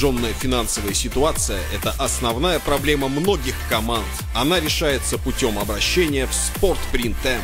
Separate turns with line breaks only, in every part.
Напряженная финансовая ситуация – это основная проблема многих команд. Она решается путем обращения в «Спортпринтем».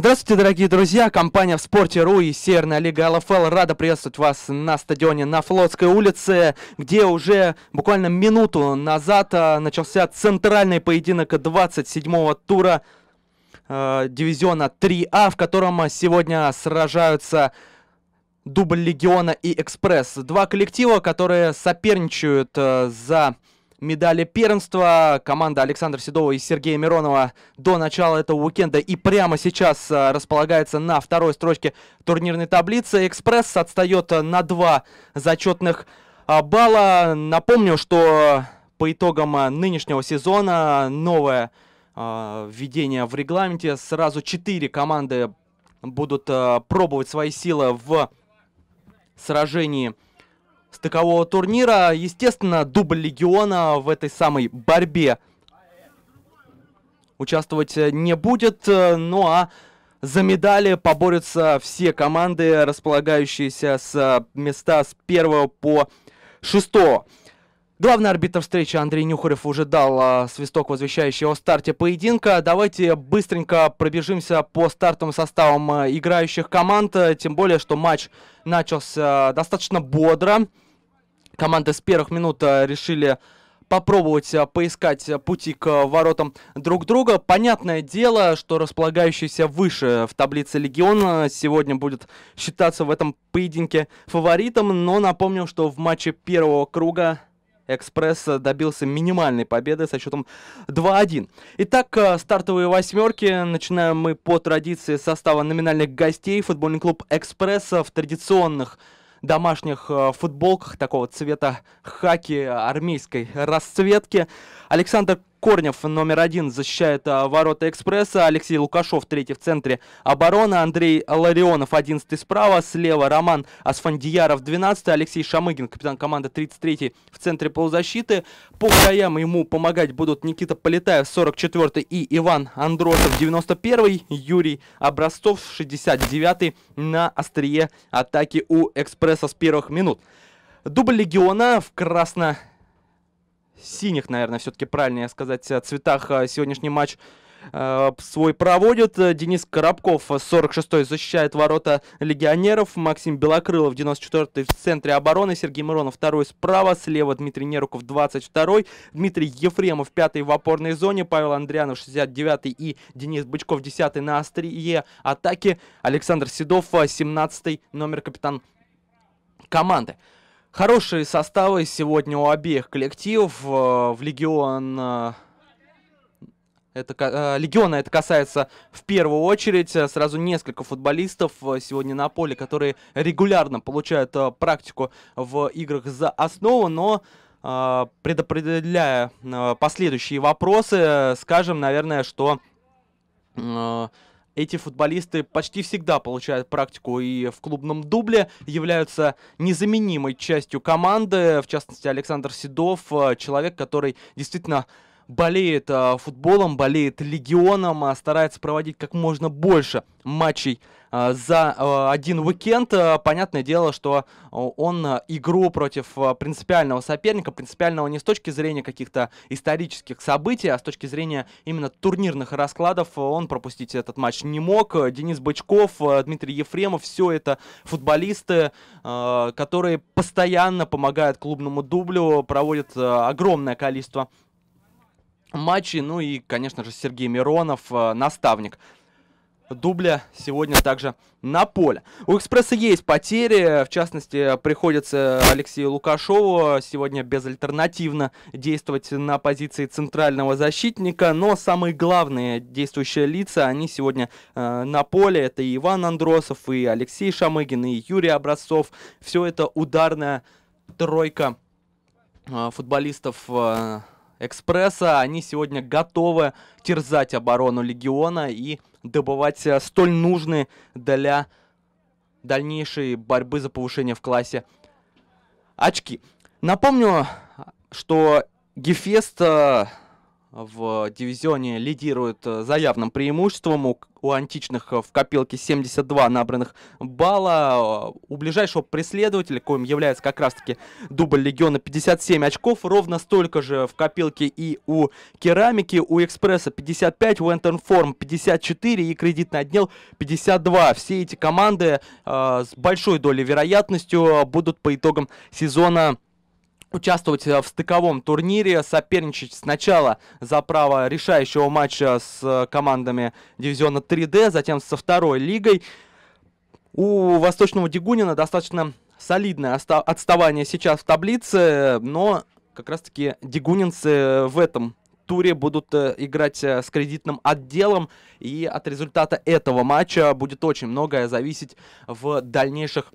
Здравствуйте, дорогие друзья! Компания в спорте РУ и Северная Лига ЛФЛ рада приветствовать вас на стадионе на Флотской улице, где уже буквально минуту назад а, начался центральный поединок 27-го тура э, дивизиона 3А, в котором сегодня сражаются дубль Легиона и Экспресс. Два коллектива, которые соперничают э, за медали первенства. Команда Александра Седова и Сергея Миронова до начала этого уикенда и прямо сейчас а, располагается на второй строчке турнирной таблицы. «Экспресс» отстает а, на два зачетных а, балла. Напомню, что по итогам нынешнего сезона новое введение в регламенте. Сразу четыре команды будут пробовать свои силы в сражении стыкового турнира. Естественно, дубль Легиона в этой самой борьбе участвовать э, не будет. Э, ну а за медали поборются все команды, располагающиеся с э, места с первого по 6. Главный арбитр встречи Андрей Нюхарев уже дал а, свисток, возвещающий о старте поединка. Давайте быстренько пробежимся по стартовым составам а, играющих команд, а, тем более, что матч начался а, достаточно бодро. Команды с первых минут а, решили попробовать а, поискать пути к воротам друг друга. Понятное дело, что располагающийся выше в таблице Легион сегодня будет считаться в этом поединке фаворитом, но напомню, что в матче первого круга Экспресс добился минимальной победы со счетом 2-1. Итак, э, стартовые восьмерки. Начинаем мы по традиции состава номинальных гостей. Футбольный клуб Экспресса в традиционных домашних э, футболках такого цвета хаки армейской расцветки. Александр Корнев номер один защищает а, ворота «Экспресса», Алексей Лукашов третий в центре обороны, Андрей Ларионов одиннадцатый справа, слева Роман Асфандияров двенадцатый. Алексей Шамыгин, капитан команды тридцать третий в центре полузащиты. По краям ему помогать будут Никита Полетаев сорок четвертый и Иван Андросов первый. Юрий Образцов девятый на острие атаки у «Экспресса» с первых минут. Дубль легиона в красно синих, наверное, все-таки правильнее сказать, о цветах а, сегодняшний матч а, свой проводит. Денис Коробков 46-й э, защищает ворота легионеров. Максим Белокрылов 94-й в центре обороны. Сергей Миронов 2 й справа. Слева Дмитрий Неруков 22-й. Дмитрий Ефремов 5 й в опорной зоне. Павел Андрианов 69-й и Денис Бычков 10-й на острие атаки. Александр Седов 17-й э, номер капитан команды. Хорошие составы сегодня у обеих коллективов. Э, в Легион... Э, это, э, Легиона это касается в первую очередь. Сразу несколько футболистов сегодня на поле, которые регулярно получают практику в играх за основу, но предопределяя последующие вопросы, скажем, наверное, что эти футболисты почти всегда получают практику и в клубном дубле, являются незаменимой частью команды, в частности, Александр Седов, э, человек, который действительно болеет а, футболом, болеет легионом, а старается проводить как можно больше матчей а, за а, один уикенд. Понятное дело, что он игру против принципиального соперника, принципиального не с точки зрения каких-то исторических событий, а с точки зрения именно турнирных раскладов, он пропустить этот матч не мог. Денис Бычков, Дмитрий Ефремов, все это футболисты, которые постоянно помогают клубному дублю, проводят огромное количество матчей. Ну и, конечно же, Сергей Миронов, э, наставник дубля сегодня также на поле. У «Экспресса» есть потери, в частности, приходится Алексею Лукашову сегодня безальтернативно действовать на позиции центрального защитника, но самые главные действующие лица, они сегодня э, на поле, это и Иван Андросов, и Алексей Шамыгин, и Юрий Образцов, все это ударная тройка э, футболистов э, экспресса. Они сегодня готовы терзать оборону легиона и добывать э, столь нужные для дальнейшей борьбы за повышение в классе очки. Напомню, что Гефест э, в дивизионе лидирует э, за явным преимуществом. У, у античных э, в копилке 72 набранных балла. Э, у ближайшего преследователя, коим является как раз-таки дубль легиона, 57 очков. Ровно столько же в копилке и у керамики. У экспресса 55, у Энтенформ 54 и кредитный отдел 52. Все эти команды э, с большой долей вероятностью будут по итогам сезона участвовать э, в стыковом турнире, соперничать сначала за право решающего матча с э, командами дивизиона 3D, затем со второй лигой. У Восточного Дигунина достаточно солидное отставание сейчас в таблице, но как раз-таки дегунинцы э, в этом туре будут играть с кредитным отделом, и от результата этого матча будет очень многое зависеть в дальнейших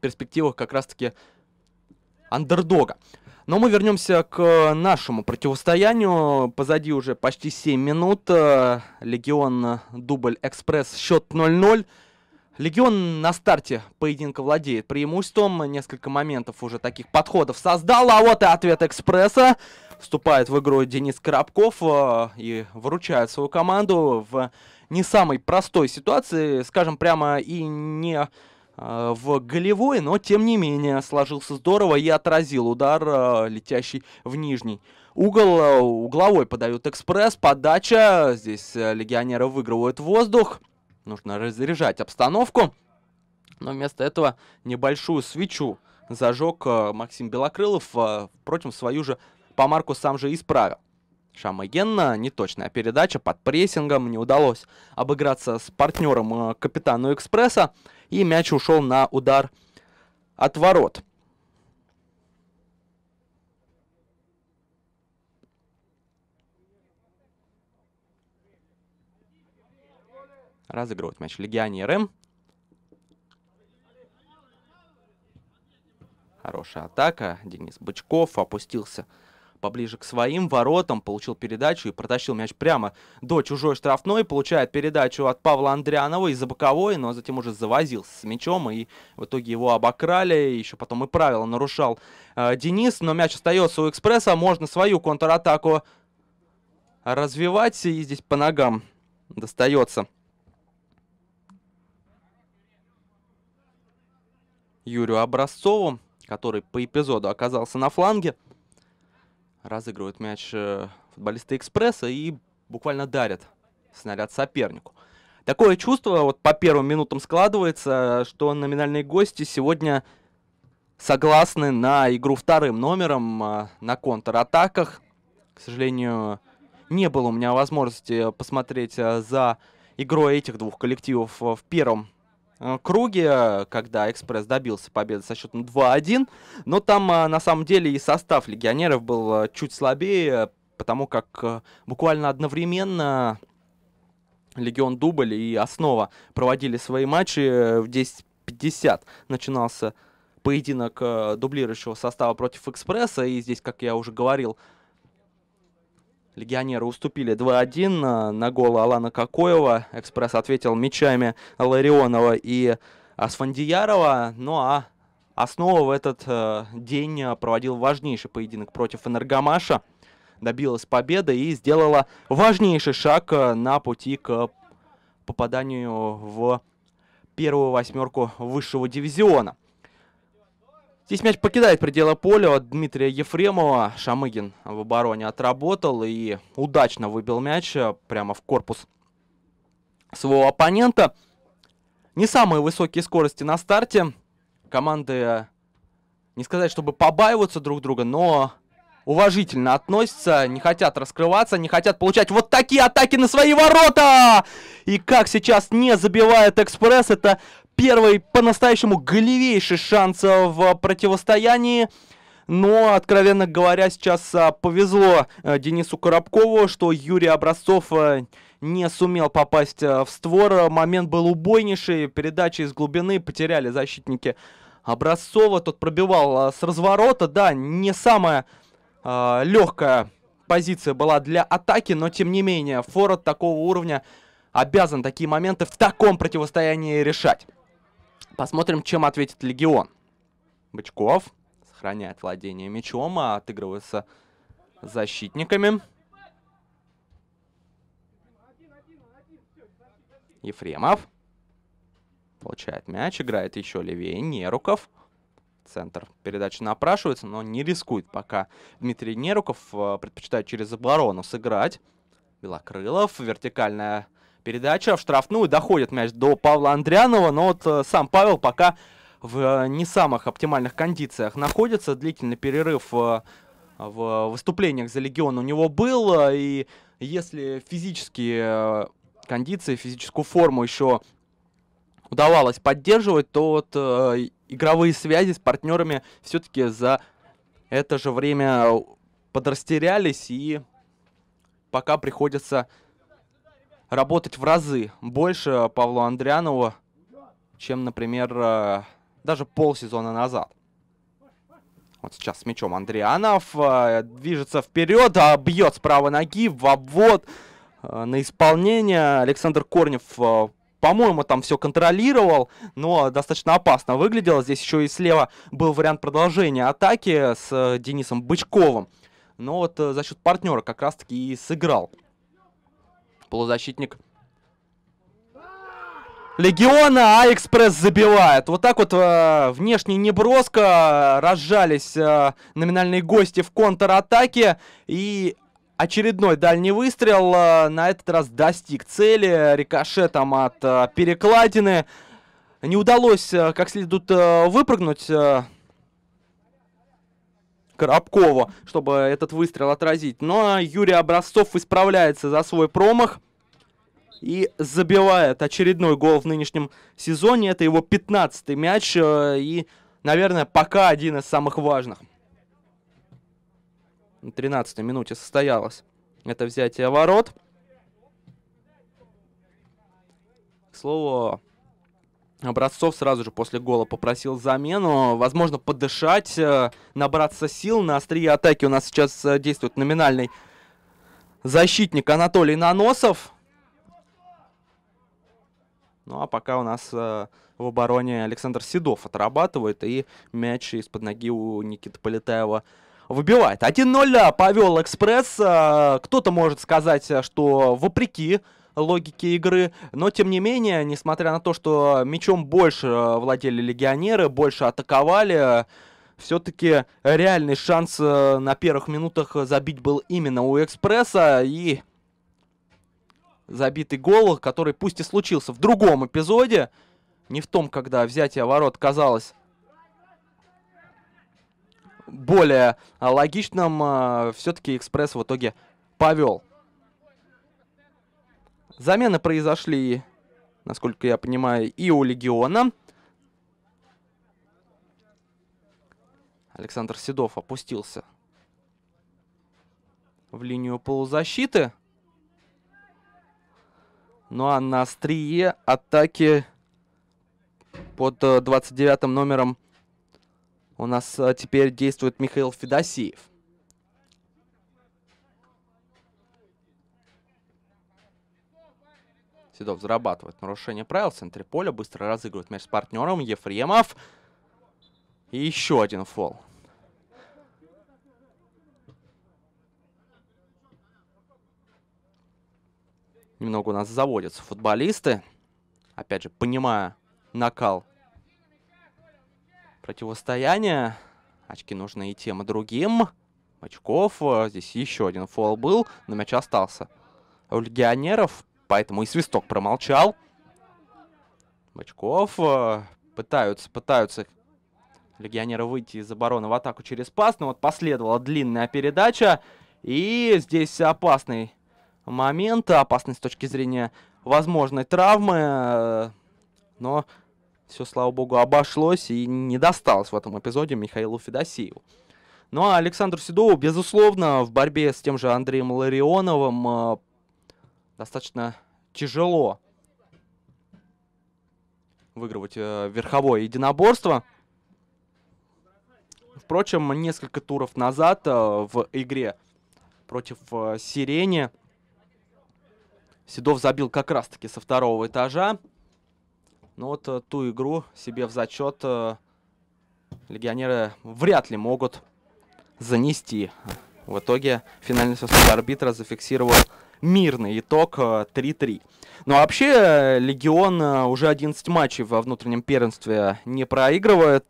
перспективах как раз-таки андердога. Но мы вернемся к нашему противостоянию. Позади уже почти 7 минут. Э, Легион Дубль Экспресс. Счет 0-0. Легион на старте поединка владеет преимуществом. Несколько моментов уже таких подходов создал. А вот и ответ Экспресса. Вступает в игру Денис Коробков э, и выручает свою команду в не самой простой ситуации. Скажем прямо и не Э, в голевой, но тем не менее сложился здорово и отразил удар, э, летящий в нижний. Угол угловой подают экспресс, подача, здесь э, легионеры выигрывают воздух, нужно разряжать обстановку, но вместо этого небольшую свечу зажег Максим Белокрылов, впрочем, свою же помарку сам же исправил. Шамагенна, неточная передача под прессингом, не удалось обыграться с партнером Капитану Экспресса и мяч ушел на удар от ворот. Разыгрывать мяч легионеры. Хорошая атака. Денис Бычков опустился поближе к своим воротам, получил передачу и протащил мяч прямо до чужой штрафной, получает передачу от Павла Андрянова из-за боковой, но затем уже завозился с мячом, и в итоге его обокрали, еще потом и правила нарушал э, Денис, но мяч остается у Экспресса, можно свою контратаку развивать, и здесь по ногам достается Юрию Образцову, который по эпизоду оказался на фланге разыгрывают мяч э, футболисты «Экспресса» и буквально дарят снаряд сопернику. Такое чувство вот по первым минутам складывается, что номинальные гости сегодня согласны на игру вторым номером э, на контратаках. К сожалению, не было у меня возможности посмотреть э, за игрой этих двух коллективов в первом Э, круге, когда «Экспресс» добился победы со счетом 2-1. Но там, э, на самом деле, и состав легионеров был э, чуть слабее, потому как буквально одновременно «Легион Дубль» и «Основа» проводили свои матчи в 10.50. Начинался поединок дублирующего состава против «Экспресса», и здесь, как я уже говорил, Легионеры уступили 2-1 а, на гол Алана Кокоева. Экспресс ответил мячами Ларионова и Асфандиярова. Ну а Основа в этот э, день э, проводил важнейший поединок против Энергомаша. Добилась победы и сделала важнейший шаг э, на пути к попаданию в первую восьмерку высшего дивизиона. Здесь мяч покидает пределы поля от Дмитрия Ефремова. Шамыгин в обороне отработал и удачно выбил мяч э, прямо в корпус своего оппонента. Не самые высокие скорости на старте. Команды, не сказать, чтобы побаиваться друг друга, но уважительно относятся, не хотят раскрываться, не хотят получать вот такие атаки на свои ворота! И как сейчас не забивает Экспресс, это первый по-настоящему голевейший шанс в противостоянии. Но, откровенно говоря, сейчас а, повезло э, Денису Коробкову, что Юрий Образцов э, не сумел попасть э, в створ. Момент был убойнейший, передачи из глубины потеряли защитники Образцова. Тот пробивал а, с разворота, да, не самая э, легкая позиция была для атаки, но тем не менее, форвард такого уровня обязан такие моменты в таком противостоянии решать. Посмотрим, чем ответит Легион. Бычков сохраняет владение мячом, а отыгрывается защитниками. Ефремов. Получает мяч, играет еще левее Неруков. Центр передачи напрашивается, но не рискует пока. Дмитрий Неруков э, предпочитает через оборону сыграть. Белокрылов, вертикальная передача в штрафную, доходит мяч до Павла Андрянова, но вот э, сам Павел пока в э, не самых оптимальных кондициях находится, длительный перерыв э, в выступлениях за Легион у него был, и если физические кондиции, физическую форму еще удавалось поддерживать, то вот э, игровые связи с партнерами все-таки за это же время подрастерялись и пока приходится работать в разы больше Павлу Андрянову, чем, например, э, даже полсезона назад. Вот сейчас с мячом Андрианов э, движется вперед, а бьет с правой ноги в обвод э, на исполнение. Александр Корнев, по-моему, там все контролировал, но достаточно опасно выглядело. Здесь еще и слева был вариант продолжения атаки с Денисом Бычковым. Но вот за счет партнера как раз-таки и сыграл полузащитник Легиона, а забивает. Вот так вот э, внешне неброско э, разжались э, номинальные гости в контратаке. И очередной дальний выстрел э, на этот раз достиг цели. Рикошетом от э, перекладины. Не удалось э, как следует э, выпрыгнуть... Э, Коробкова, чтобы этот выстрел отразить. Но Юрий Образцов исправляется за свой промах и забивает очередной гол в нынешнем сезоне. Это его 15-й мяч э, и, наверное, пока один из самых важных. На 13-й минуте состоялось это взятие ворот. К слову, Образцов сразу же после гола попросил замену. Возможно, подышать, э, набраться сил. На острие атаки у нас сейчас э, действует номинальный защитник Анатолий Наносов. Ну а пока у нас э, в обороне Александр Седов отрабатывает и мяч из-под ноги у Никиты Полетаева выбивает. 1-0 повел Экспресс. Кто-то может сказать, что вопреки логики игры. Но, тем не менее, несмотря на то, что мечом больше э, владели легионеры, больше атаковали, все-таки реальный шанс э, на первых минутах забить был именно у Экспресса. И забитый гол, который пусть и случился в другом эпизоде, не в том, когда взятие ворот казалось более э, логичным, все-таки Экспресс в итоге повел. Замены произошли, насколько я понимаю, и у Легиона. Александр Седов опустился в линию полузащиты. Ну а на острие атаки под 29 э, номером у нас э, теперь действует Михаил Федосеев. Седов зарабатывает нарушение правил. В центре поля быстро разыгрывает мяч с партнером. Ефремов. И еще один фол. Немного у нас заводятся футболисты. Опять же, понимая накал противостояния. Очки нужны и тем, и другим. Очков. Э, здесь еще один фол был, но мяч остался. У легионеров поэтому и свисток промолчал. Бочков э, пытаются, пытаются легионеры выйти из обороны в атаку через пас, но вот последовала длинная передача, и здесь опасный момент, опасность с точки зрения возможной травмы, э, но все, слава богу, обошлось и не досталось в этом эпизоде Михаилу Федосееву. Ну а Александр Седову, безусловно, в борьбе с тем же Андреем Ларионовым э, достаточно тяжело выигрывать э, верховое единоборство. Впрочем, несколько туров назад э, в игре против э, Сирени Седов забил как раз-таки со второго этажа. Но вот э, ту игру себе в зачет э, легионеры вряд ли могут занести. В итоге финальный состав арбитра зафиксировал мирный итог 3-3. Э, Но ну, а вообще э, Легион э, уже 11 матчей во внутреннем первенстве не проигрывает.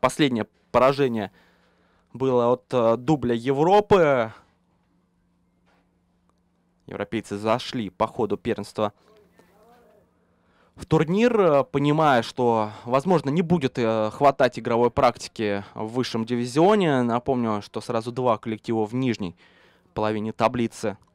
Последнее поражение было от дубля Европы. Европейцы зашли по ходу первенства в турнир, понимая, что, возможно, не будет хватать игровой практики в высшем дивизионе. Напомню, что сразу два коллектива в нижней половине таблицы –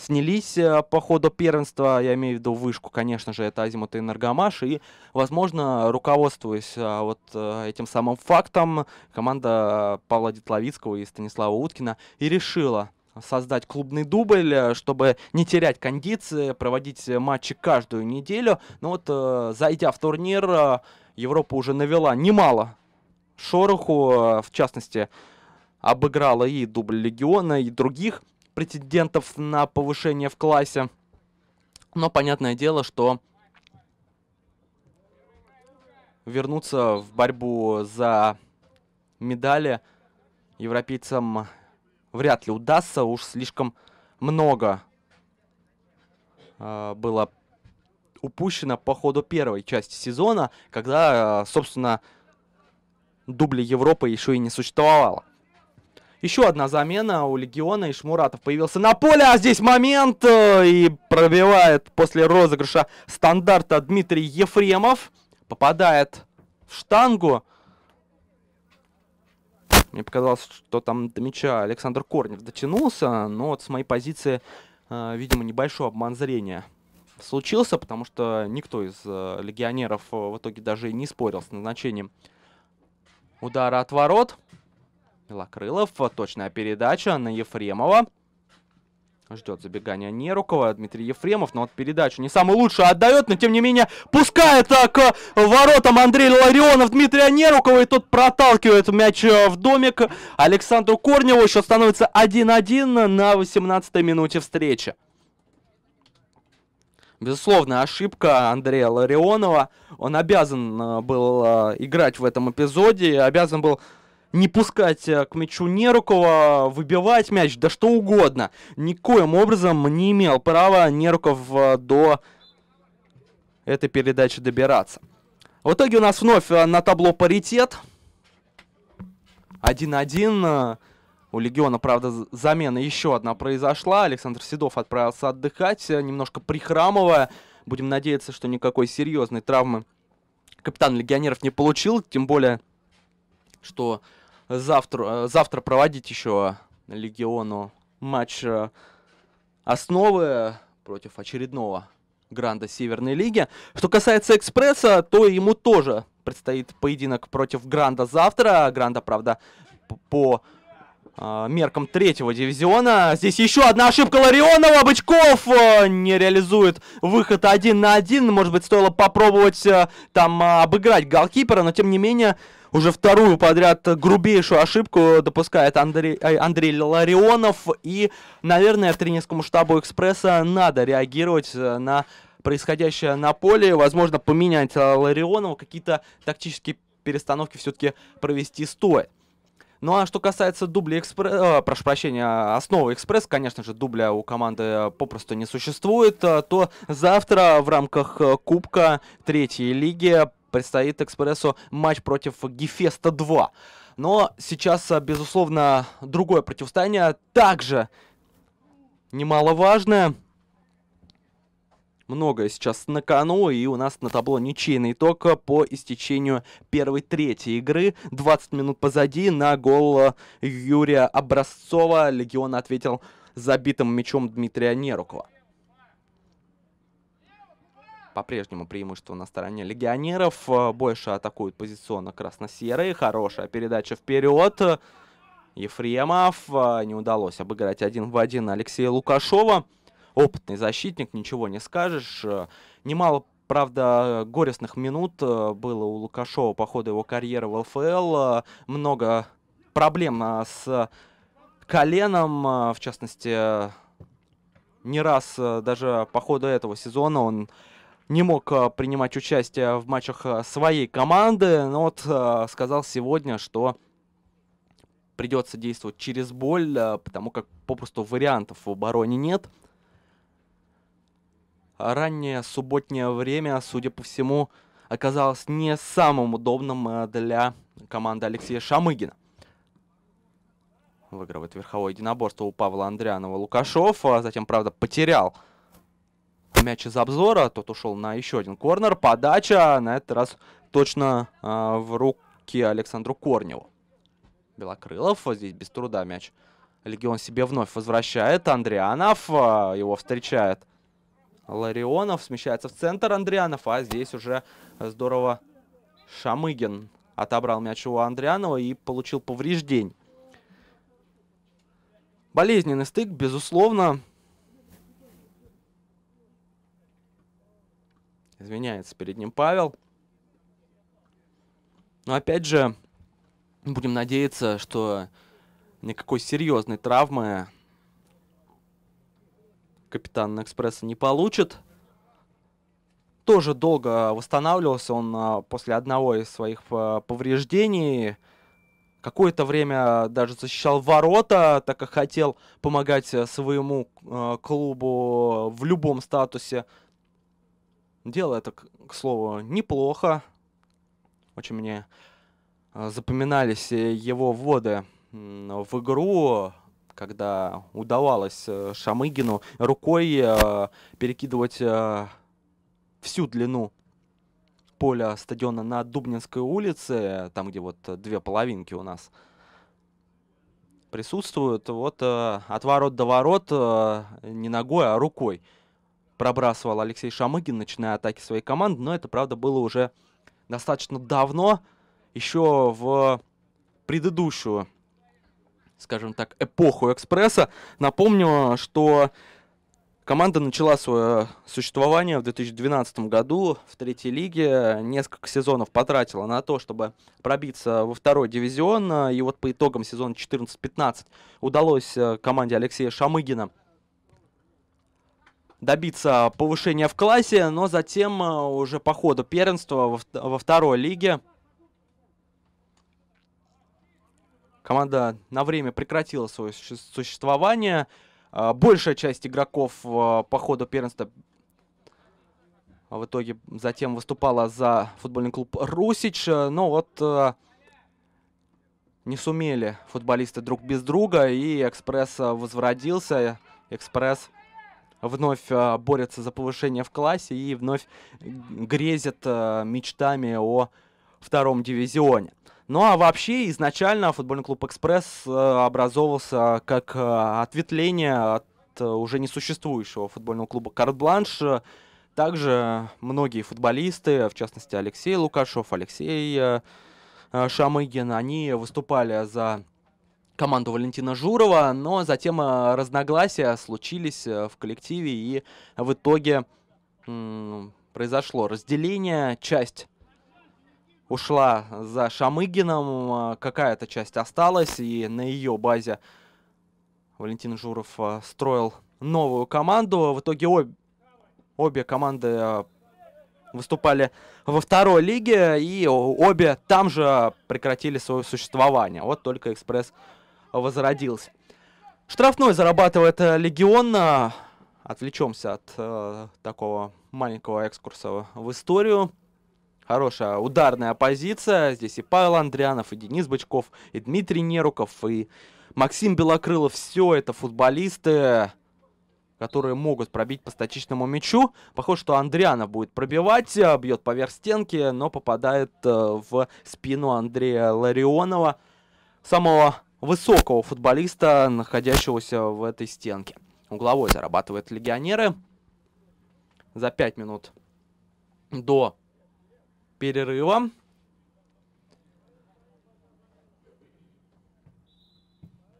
снялись э, по ходу первенства, я имею в виду вышку, конечно же, это Азимут и Энергомаш, и, возможно, руководствуясь э, вот э, этим самым фактом, команда Павла Дитловицкого и Станислава Уткина и решила создать клубный дубль, чтобы не терять кондиции, проводить матчи каждую неделю. Но вот, зайдя в турнир, Европа уже навела немало шороху, в частности, обыграла и дубль Легиона, и других претендентов на повышение в классе. Но понятное дело, что вернуться в борьбу за медали европейцам вряд ли удастся, уж слишком много э, было упущено по ходу первой части сезона, когда, а, собственно, дубли Европы еще и не существовало. Еще одна замена у Легиона, и Шмуратов появился на поле, а здесь момент, э, и пробивает после розыгрыша стандарта Дмитрий Ефремов, попадает в штангу. Мне показалось, что там до мяча Александр Корнев дотянулся, но вот с моей позиции, э, видимо, небольшой обман зрения случился, потому что никто из э, легионеров в итоге даже и не спорил с назначением удара от ворот. Белокрылов. Точная передача на Ефремова. Ждет забегания Нерукова. Дмитрий Ефремов, но вот передачу не самую лучшую отдает, но тем не менее пускает э, к воротам Андрей Ларионов Дмитрия Нерукова. И тот проталкивает мяч э, в домик Александру Корневу. Еще становится 1-1 на 18-й минуте встречи. Безусловно, ошибка Андрея Ларионова. Он обязан э, был играть в этом эпизоде, обязан был не пускать э, к мячу Нерукова, выбивать мяч, да что угодно. Никоим образом не имел права Неруков э, до этой передачи добираться. В итоге у нас вновь э, на табло паритет. 1-1. У Легиона, правда, замена еще одна произошла. Александр Седов отправился отдыхать, немножко прихрамывая. Будем надеяться, что никакой серьезной травмы капитан Легионеров не получил. Тем более, что завтра, э, завтра проводить еще Легиону матч э, основы против очередного Гранда Северной Лиги. Что касается Экспресса, то ему тоже предстоит поединок против Гранда завтра. Гранда, правда, по э, меркам третьего дивизиона. Здесь еще одна ошибка Ларионова. Бычков э, не реализует выход один на один. Может быть, стоило попробовать э, там э, обыграть голкипера, но тем не менее уже вторую подряд грубейшую ошибку допускает Андрей, э, Андрей Ларионов. И, наверное, тренерскому штабу «Экспресса» надо реагировать э, на происходящее на поле. Возможно, поменять э, Ларионова, какие-то тактические перестановки все-таки провести стоит. Ну а что касается дубля экспресс, прошу прощения, основы экспресс, конечно же, дубля у команды попросту не существует, то завтра в рамках Кубка Третьей Лиги предстоит Экспрессу матч против Гефеста 2. Но сейчас, а, безусловно, другое противостояние а также немаловажное. Многое сейчас на кону, и у нас на табло ничейный итог а, по истечению первой трети игры. 20 минут позади на гол Юрия Образцова Легион ответил забитым мячом Дмитрия Нерукова по-прежнему преимущество на стороне легионеров. Э, больше атакуют позиционно красно-серые. Хорошая передача вперед. Ефремов. Э, не удалось обыграть один в один Алексея Лукашова. Опытный защитник, ничего не скажешь. Э, немало Правда, горестных минут было у Лукашова по ходу его карьеры в ЛФЛ. Много проблем с коленом, в частности, не раз даже по ходу этого сезона он не мог э, принимать участие в матчах э, своей команды, но вот э, сказал сегодня, что придется действовать через боль, потому как попросту вариантов в обороне нет. Раннее субботнее время, судя по всему, оказалось не самым удобным для команды Алексея Шамыгина. Выигрывает верховое единоборство у Павла Андрианова Лукашов, а затем, правда, потерял мяч из обзора. Тот ушел на еще один корнер. Подача на этот раз точно э, в руки Александру Корневу. Белокрылов здесь без труда мяч. Легион себе вновь возвращает. Андрианов э, его встречает. Ларионов смещается в центр Андрианов. А здесь уже здорово Шамыгин отобрал мяч у Андрианова и получил повреждение, Болезненный стык, безусловно. Извиняется перед ним Павел. Но опять же, будем надеяться, что никакой серьезной травмы капитан Экспресса не получит. Тоже долго восстанавливался он а, после одного из своих а, повреждений. Какое-то время даже защищал ворота, так как хотел помогать а, своему клубу в любом статусе. Дело это, к слову, неплохо. Очень мне э, запоминались э, его вводы в игру, когда удавалось э, Шамыгину рукой перекидывать всю длину поля стадиона на Дубнинской улице, там, где вот две половинки у нас присутствуют, вот от ворот до ворот не ногой, а рукой пробрасывал Алексей Шамыгин, начиная атаки своей команды, но это, правда, было уже достаточно давно, еще в предыдущую, скажем так, эпоху «Экспресса». Напомню, что команда начала свое существование в 2012 году в третьей лиге. Несколько сезонов потратила на то, чтобы пробиться во второй дивизион. И вот по итогам сезона 14-15 удалось э, команде Алексея Шамыгина – добиться повышения в классе, но затем э, уже по ходу первенства во, второй лиге команда на время прекратила свое существование. Э, большая часть игроков э, по ходу первенства а в итоге затем выступала за футбольный клуб «Русич». Но вот не сумели футболисты друг без друга, и «Экспресс» возродился. «Экспресс» вновь э, борются за повышение в классе и вновь грезят э, мечтами о втором дивизионе. Ну а вообще изначально футбольный клуб «Экспресс» э, образовывался как ответвление от уже несуществующего футбольного клуба «Карт-Бланш». Также многие футболисты, в частности Алексей Лукашов, Алексей Шамыгин, они выступали за команду Валентина Журова, но затем э, разногласия случились э, в коллективе, и в итоге произошло разделение. Часть ушла за Шамыгином, э, какая-то часть осталась, и на ее базе Валентин Журов строил новую команду. В итоге обе, обе команды выступали во второй лиге, и обе там же прекратили свое существование. Вот только «Экспресс» возродился. Штрафной зарабатывает э, Легион. А, отвлечемся от э, такого маленького экскурса в историю. Хорошая ударная позиция. Здесь и Павел Андрианов, и Денис Бычков, и Дмитрий Неруков, и Максим Белокрылов. Все это футболисты, которые могут пробить по статичному мячу. Похоже, что Андриана будет пробивать, э, бьет поверх стенки, но попадает э, в спину Андрея Ларионова. Самого высокого футболиста, находящегося в этой стенке. Угловой зарабатывает легионеры. За 5 минут до перерыва.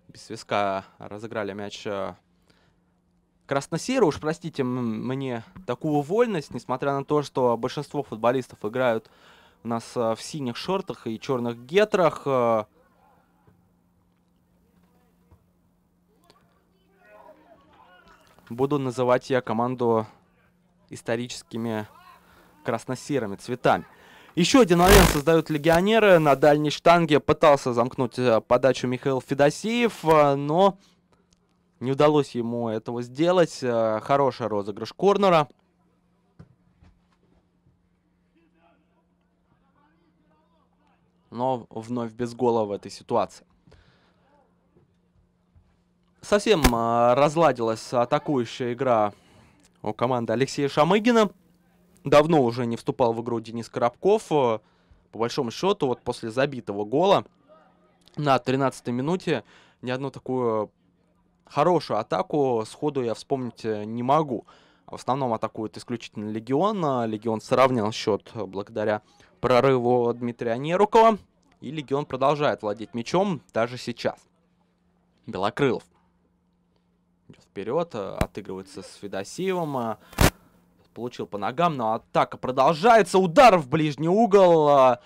Без свиска разыграли мяч э, красно-серо. Уж простите мне такую вольность, несмотря на то, что большинство футболистов играют у нас э, в синих шортах и черных гетрах. Э, Буду называть я команду историческими красно-серыми цветами. Еще один момент создают легионеры. На дальней штанге пытался замкнуть э, подачу Михаил Федосеев, э, но не удалось ему этого сделать. Э, хороший розыгрыш корнера. Но вновь без гола в этой ситуации совсем а, разладилась атакующая игра у команды Алексея Шамыгина. Давно уже не вступал в игру Денис Коробков. Э, по большому счету, вот после забитого гола на 13-й минуте ни одну такую хорошую атаку сходу я вспомнить э, не могу. В основном атакует исключительно Легион. Э, Легион сравнял счет благодаря прорыву Дмитрия Нерукова. И Легион продолжает владеть мячом даже сейчас. Белокрылов вперед, э, отыгрывается с Федосиевым. Э, получил по ногам, но атака продолжается. Удар в ближний угол. Э,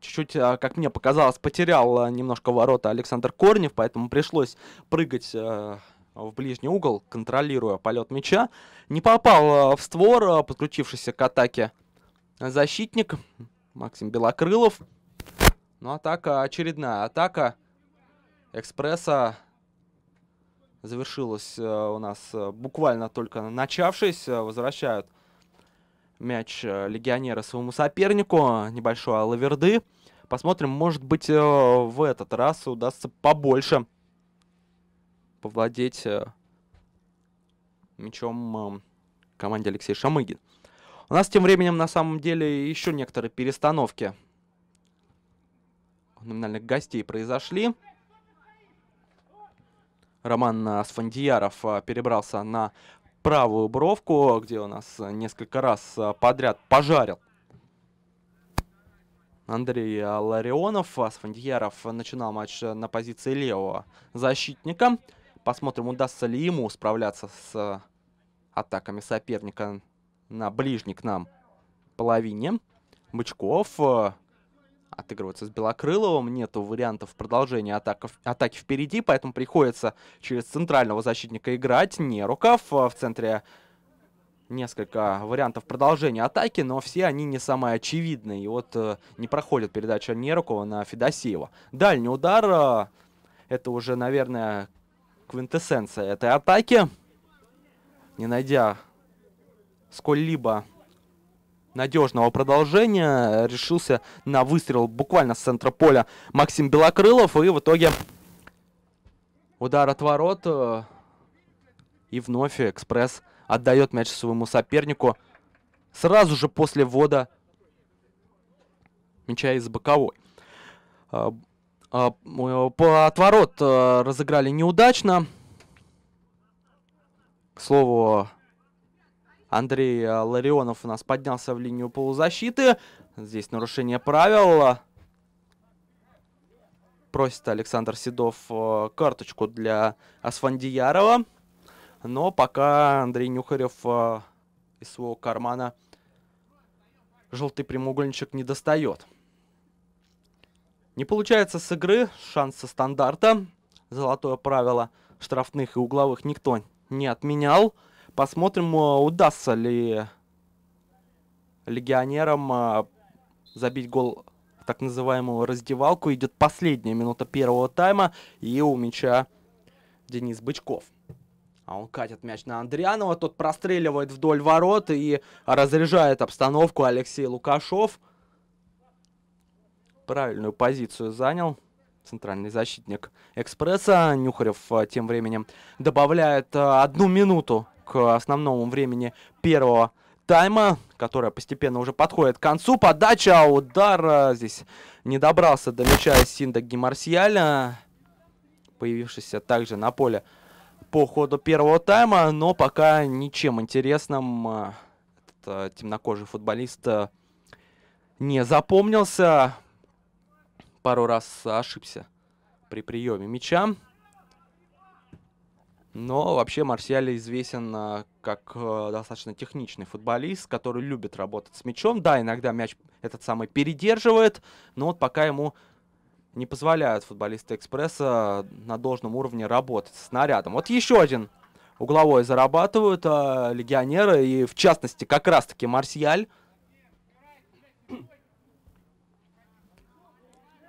чуть-чуть, как мне показалось, потерял немножко ворота Александр Корнев, поэтому пришлось прыгать в ближний угол, контролируя полет мяча. Не попал в створ, подключившийся к атаке защитник Максим Белокрылов. ну атака очередная. Атака экспресса завершилась э, у нас э, буквально только начавшись. Э, возвращают мяч легионера своему сопернику. Небольшой лаверды. Посмотрим, может быть, в этот раз удастся побольше повладеть мячом команде Алексей Шамыгин. У нас тем временем на самом деле еще некоторые перестановки номинальных гостей произошли. Роман Сфандияров а, перебрался на правую бровку, где у нас несколько раз а, подряд пожарил Андрей Ларионов. Асфандьяров начинал матч на позиции левого защитника. Посмотрим, удастся ли ему справляться с а, атаками соперника на ближней к нам половине. Бычков отыгрываться с Белокрыловым. Нету вариантов продолжения атаков, атаки впереди, поэтому приходится через центрального защитника играть. Не рукав э, в центре несколько вариантов продолжения атаки, но все они не самые очевидные. И вот э, не проходит передача Нерукова на Федосеева. Дальний удар. Э, это уже, наверное, квинтэссенция этой атаки. Не найдя сколь-либо надежного продолжения решился на выстрел буквально с центра поля Максим Белокрылов. И в итоге удар от ворот. Э, и вновь Экспресс отдает мяч своему сопернику. Сразу же после ввода мяча из боковой. Э, э, по отворот разыграли неудачно. К слову, Андрей э, Ларионов у нас поднялся в линию полузащиты. Здесь нарушение правил. Просит Александр Седов э, карточку для Асфандиярова. Но пока Андрей Нюхарев э, из своего кармана желтый прямоугольничек не достает. Не получается с игры, шанс со стандарта. Золотое правило штрафных и угловых никто не отменял. Посмотрим, э, удастся ли легионерам э, забить гол в так называемую раздевалку. Идет последняя минута первого тайма, и у мяча Денис Бычков. А он катит мяч на Андрианова, тот простреливает вдоль ворот и разряжает обстановку Алексей Лукашов. Правильную позицию занял центральный защитник «Экспресса». Нюхарев э, тем временем добавляет одну минуту к основному времени первого тайма, которая постепенно уже подходит к концу. Подача, удар. А, здесь не добрался до мяча Синда Гимарсиаля, появившийся также на поле по ходу первого тайма, но пока ничем интересным а, этот а, темнокожий футболист не запомнился. Пару раз ошибся при приеме мяча. Но вообще Марсиале известен э, как э, достаточно техничный футболист, который любит работать с мячом. Да, иногда мяч этот самый передерживает, но вот пока ему не позволяют футболисты Экспресса на должном уровне работать с снарядом. Вот еще один угловой зарабатывают а, легионеры, и в частности как раз-таки Марсиаль.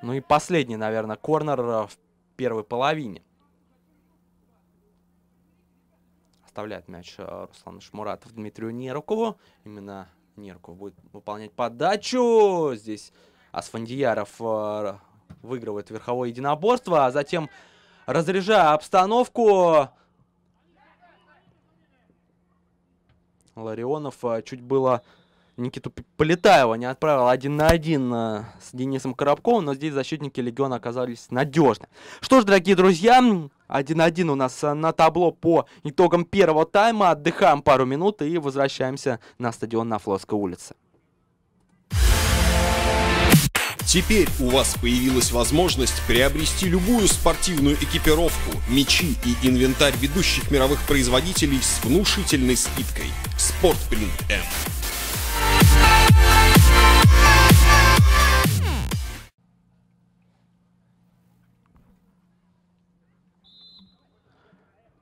Ну и последний, наверное, корнер в первой половине. оставляет мяч э, Руслану Шмуратов Дмитрию Нерукову. Именно Нерков будет выполнять подачу. Здесь Асфандияров э, выигрывает верховое единоборство, а затем, разряжая обстановку, Ларионов э, чуть было Никиту Полетаева не отправил один на один э, с Денисом Коробковым, но здесь защитники Легиона оказались надежны. Что ж, дорогие друзья, 1-1 у нас э, на табло по итогам первого тайма. Отдыхаем пару минут и возвращаемся на стадион на Флотской улице. Теперь у вас появилась возможность приобрести любую спортивную экипировку, мечи и инвентарь ведущих мировых производителей с внушительной скидкой. Спортпринт М.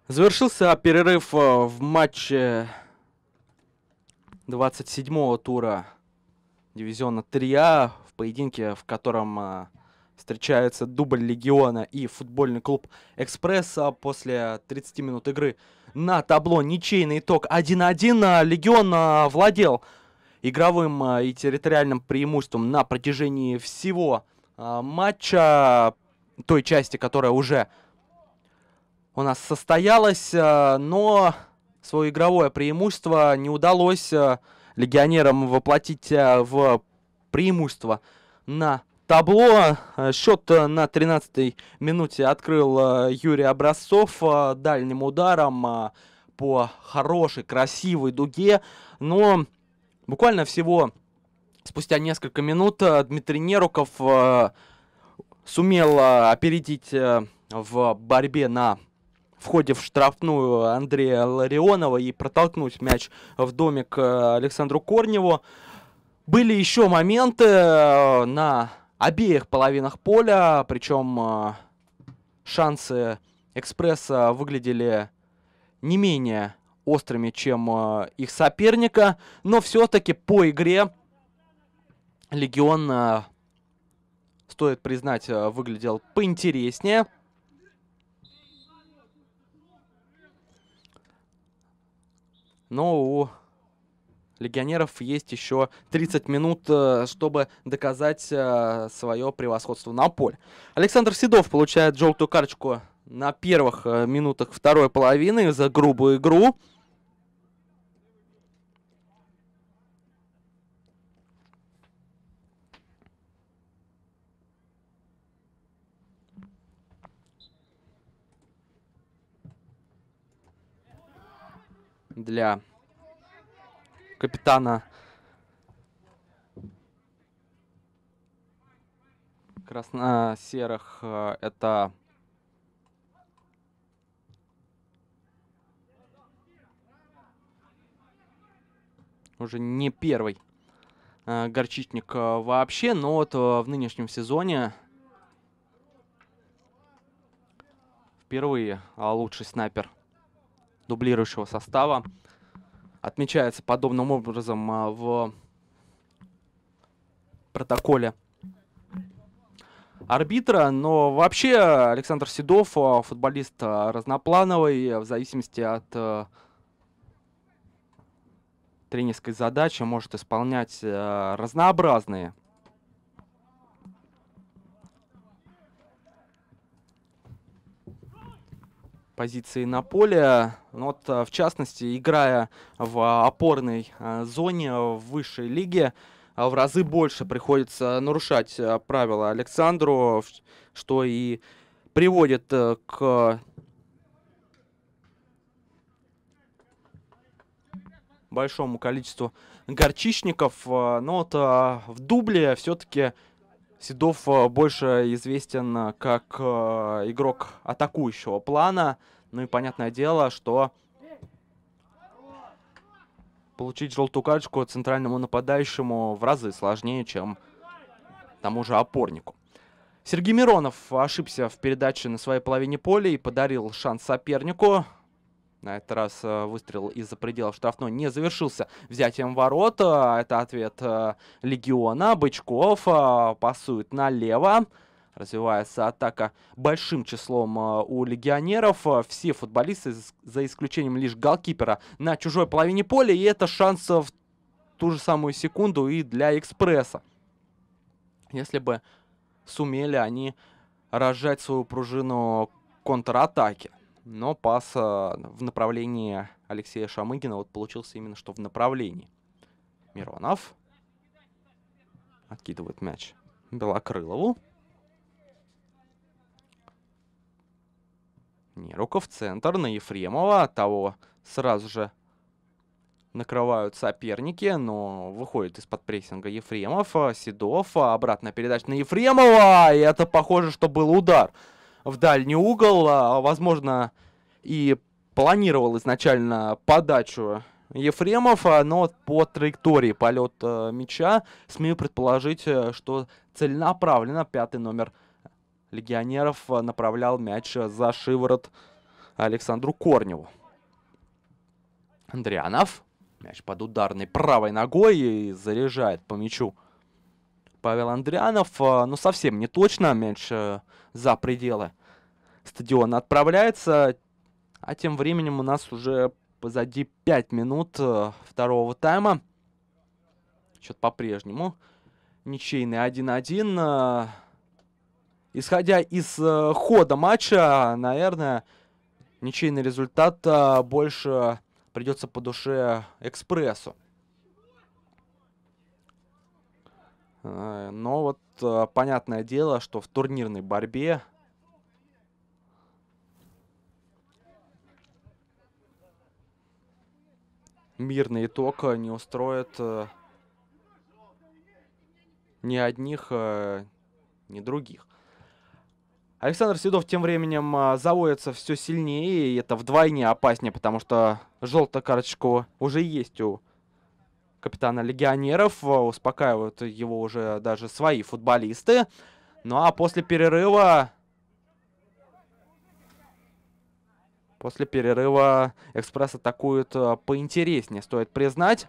Завершился перерыв э, в матче 27-го тура дивизиона 3А, в поединке, в котором э, встречаются дубль Легиона и футбольный клуб Экспресса. После 30 минут игры на табло ничейный итог 1-1. А Легион э, владел игровым и территориальным преимуществом на протяжении всего матча, той части, которая уже у нас состоялось, э, но свое игровое преимущество не удалось э, легионерам воплотить э, в преимущество на табло. Счет на 13-й минуте открыл Юрий Образцов дальним ударом по хорошей, красивой дуге, но буквально всего спустя несколько минут Дмитрий Неруков сумел опередить в борьбе на в в штрафную Андрея Ларионова и протолкнуть мяч в домик э, Александру Корневу. Были еще моменты э, на обеих половинах поля, причем э, шансы «Экспресса» выглядели не менее острыми, чем их соперника, но все-таки по игре «Легион», стоит признать, выглядел поинтереснее. но у легионеров есть еще 30 минут, э, чтобы доказать э, свое превосходство на поле. Александр Седов получает желтую карточку на первых э, минутах второй половины за грубую игру. для капитана красно-серых. Э, это уже не первый э, горчичник э, вообще, но вот в нынешнем сезоне впервые а лучший снайпер – дублирующего состава. Отмечается подобным образом а, в протоколе арбитра, но вообще Александр Седов, а, футболист а, разноплановый, в зависимости от тренерской задачи может исполнять разнообразные позиции на поле. Ну вот, э, в частности, играя в опорной э, зоне в высшей лиге, э, в разы больше приходится нарушать правила Александру, что и приводит к большому количеству горчичников. Но ну вот в дубле все-таки Седов э, больше известен э, как э, игрок атакующего плана. Ну и понятное дело, что получить желтую карточку центральному нападающему в разы сложнее, чем тому же опорнику. Сергей Миронов ошибся в передаче на своей половине поля и подарил шанс сопернику. На этот раз э, выстрел из-за пределов штрафной не завершился взятием ворот. Э, это ответ э, Легиона. Бычков пасует налево. Развивается атака большим числом у легионеров. Все футболисты, за исключением лишь голкипера, на чужой половине поля. И это шанс в ту же самую секунду и для экспресса. Если бы сумели они рожать свою пружину контратаки но пас а, в направлении Алексея Шамыгина вот получился именно что в направлении. Миронов откидывает мяч Белокрылову. Неруков центр на Ефремова. Того сразу же накрывают соперники, но выходит из-под прессинга Ефремов, Седов, а, обратная передача на Ефремова, и это похоже, что был удар в дальний угол. А, возможно, и планировал изначально подачу Ефремов, а, но по траектории полет э, мяча смею предположить, э, что целенаправленно пятый номер легионеров э, направлял мяч за шиворот Александру Корневу. Андрианов. Мяч под ударной правой ногой и заряжает по мячу Павел Андрянов, э, но ну, совсем не точно, меньше за пределы стадиона отправляется. А тем временем у нас уже позади 5 минут э, второго тайма. Счет по-прежнему ничейный 1-1. Э. Исходя из хода матча, наверное, ничейный результат больше придется по душе экспрессу. Э, но вот э, понятное дело, что в турнирной борьбе мирный итог э, не устроит ни одних, ни других. Александр Седов тем временем заводится все сильнее, и это вдвойне опаснее, потому что желтая карточка уже есть у капитана легионеров. Э, успокаивают его уже даже свои футболисты. Ну а после перерыва... После перерыва Экспресс атакует э, поинтереснее, стоит признать.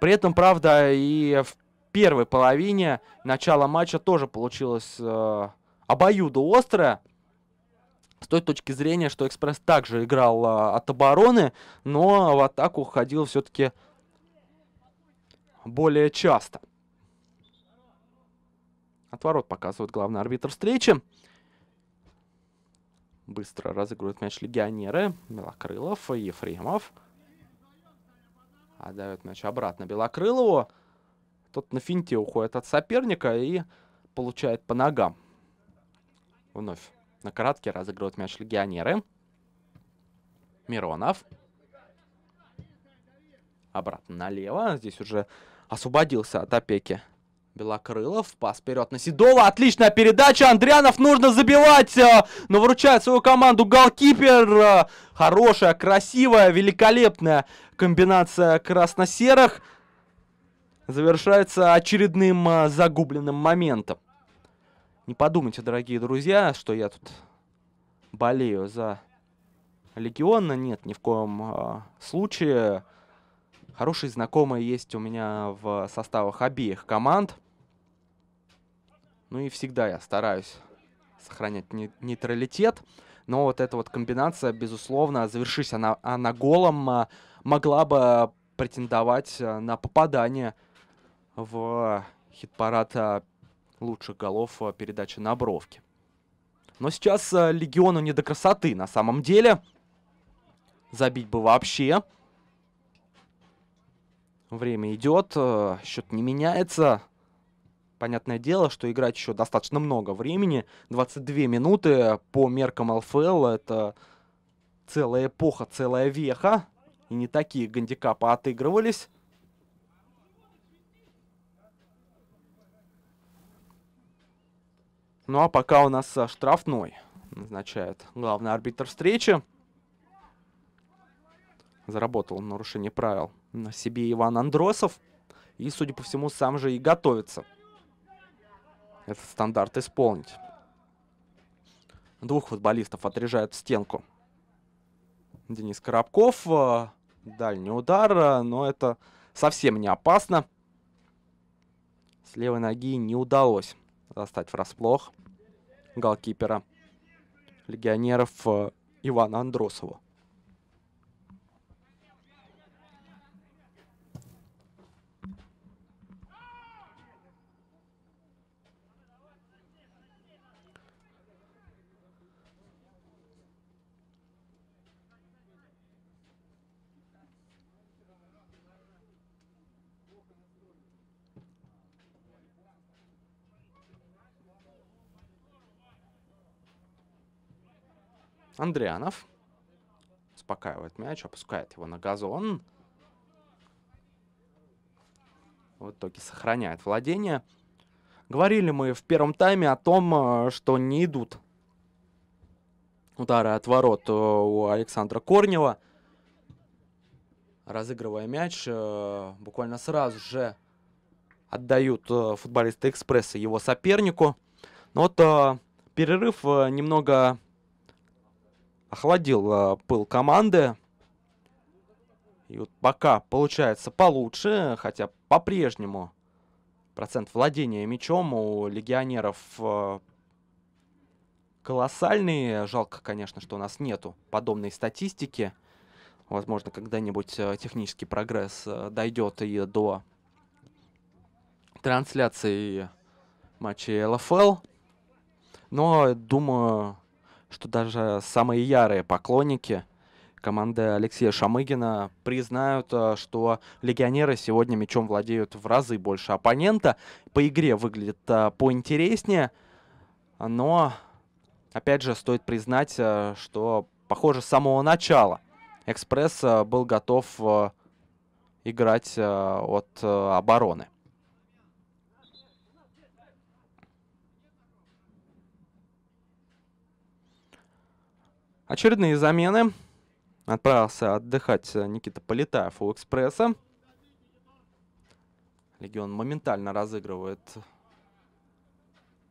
При этом, правда, и в первой половине начала матча тоже получилось э, острое С той точки зрения, что Экспресс также играл э, от обороны, но в атаку ходил все-таки более часто. Отворот показывает главный арбитр встречи. Быстро разыгрывают мяч легионеры. Белокрылов и Ефремов. Отдают мяч обратно Белокрылову. Тот на финте уходит от соперника и получает по ногам. Вновь на кратке разыгрывают мяч легионеры. Миронов. Обратно налево. Здесь уже освободился от опеки. Белокрылов, пас вперед на Седова, отличная передача, Андрянов нужно забивать, э, но выручает свою команду голкипер, э, хорошая, красивая, великолепная комбинация красно-серых, завершается очередным э, загубленным моментом. Не подумайте, дорогие друзья, что я тут болею за Легиона, нет, ни в коем случае... Хорошие знакомые есть у меня в составах обеих команд. Ну и всегда я стараюсь сохранять не нейтралитет. Но вот эта вот комбинация, безусловно, завершись она, она голом, а, могла бы претендовать а, на попадание в хит-парад а, лучших голов передачи на бровке. Но сейчас Легиону не до красоты на самом деле. Забить бы вообще. Время идет, э, счет не меняется. Понятное дело, что играть еще достаточно много времени. 22 минуты по меркам ЛФЛ. Это целая эпоха, целая веха. И не такие гандикапы отыгрывались. Ну а пока у нас э, штрафной назначает главный арбитр встречи заработал нарушение правил на себе Иван Андросов. И, судя по всему, сам же и готовится этот стандарт исполнить. Двух футболистов отрежают в стенку. Денис Коробков. Э, дальний удар, э, но это совсем не опасно. С левой ноги не удалось достать врасплох голкипера легионеров э, Ивана Андросова. Андрианов успокаивает мяч, опускает его на газон. В итоге сохраняет владение. Говорили мы в первом тайме о том, э, что не идут удары от ворот э, у Александра Корнева. Разыгрывая мяч, э, буквально сразу же отдают футболисты Экспресса его сопернику. Но вот перерыв немного охладил э, пыл команды. И вот пока получается получше, хотя по-прежнему процент владения мячом у легионеров э, колоссальный. Жалко, конечно, что у нас нету подобной статистики. Возможно, когда-нибудь э, технический прогресс дойдет и до трансляции матчей ЛФЛ. Но, думаю, что даже самые ярые поклонники команды Алексея Шамыгина признают, э, что легионеры сегодня мячом владеют в разы больше оппонента. По игре выглядит э, поинтереснее, но, опять же, стоит признать, э, что, похоже, с самого начала «Экспресс» был готов играть от обороны. Очередные замены. Отправился отдыхать э, Никита Полетаев у «Экспресса». Легион моментально разыгрывает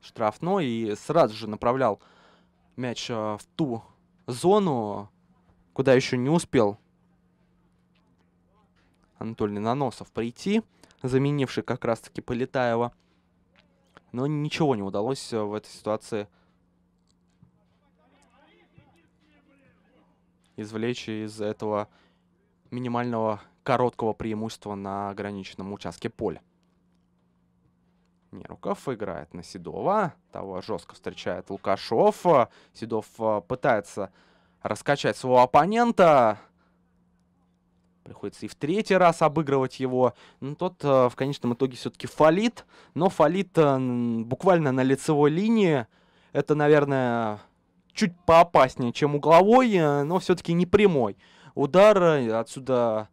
штрафной и сразу же направлял мяч э, в ту зону, куда еще не успел Анатолий Наносов прийти, заменивший как раз-таки Полетаева. Но ничего не удалось э, в этой ситуации извлечь из этого минимального короткого преимущества на ограниченном участке поля. Неруков играет на Седова. Того жестко встречает Лукашов. Седов э, пытается раскачать своего оппонента. Приходится и в третий раз обыгрывать его. Но ну, тот э, в конечном итоге все-таки фалит. Но фалит э, буквально на лицевой линии. Это, наверное, чуть поопаснее, чем угловой, э, но все-таки не прямой. Удар э, отсюда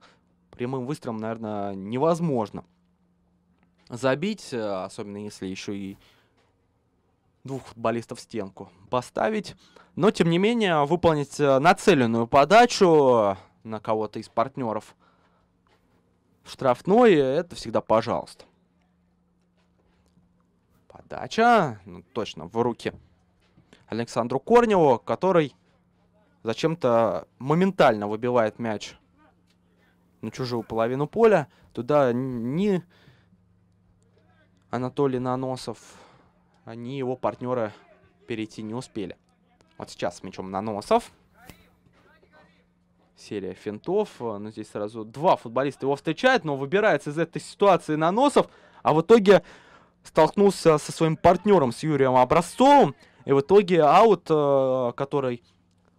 прямым выстрелом, наверное, невозможно забить, э, особенно если еще и двух футболистов в стенку поставить. Но, тем не менее, выполнить нацеленную подачу на кого-то из партнеров штрафной, это всегда пожалуйста. Подача, ну, точно, в руки. Александру Корневу, который зачем-то моментально выбивает мяч на чужую половину поля. Туда ни Анатолий Наносов, ни его партнеры перейти не успели. Вот сейчас с мячом Наносов. Серия финтов. но ну, здесь сразу два футболиста его встречают, но выбирается из этой ситуации Наносов. А в итоге столкнулся со своим партнером, с Юрием Образцовым. И в итоге аут, э, который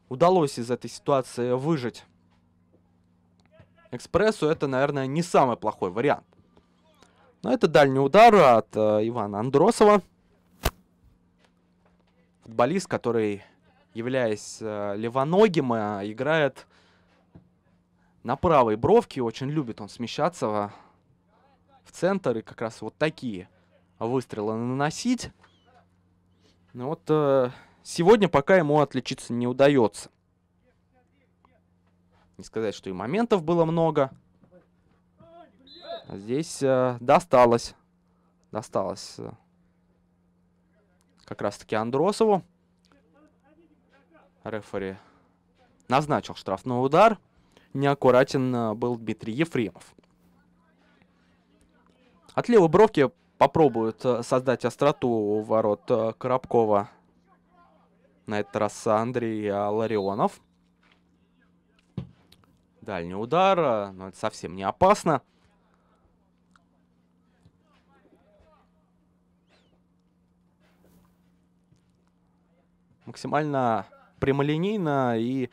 удалось из этой ситуации выжить экспрессу, это, наверное, не самый плохой вариант. Но это дальний удар от э, Ивана Андросова. Футболист, который, являясь э, левоногим, играет на правой бровке. Очень любит он смещаться в центр и как раз вот такие выстрелы наносить. Ну вот э, сегодня пока ему отличиться не удается. Не сказать, что и моментов было много. А здесь э, досталось. Досталось э, как раз-таки Андросову. Рефери назначил штрафной удар. Неаккуратен э, был Дмитрий Ефремов. От левой бровки попробуют э, создать остроту у ворот э, Коробкова. На этот раз Андрей Ларионов. Дальний удар, э, но это совсем не опасно. Максимально прямолинейно и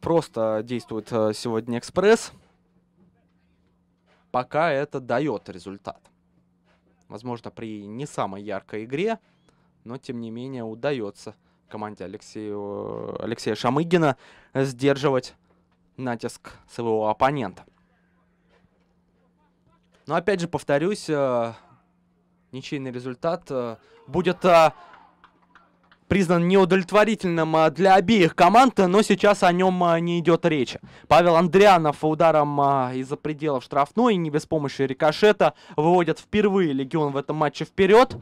просто действует сегодня экспресс. Пока это дает результат. Возможно, при не самой яркой игре, но тем не менее удается команде Алексею, Алексея Шамыгина сдерживать натиск своего оппонента. Но опять же повторюсь, э, ничейный результат э, будет э, признан неудовлетворительным а, для обеих команд, но сейчас о нем а, не идет речи. Павел Андрианов ударом а, из-за пределов штрафной, не без помощи рикошета, выводят впервые легион в этом матче вперед.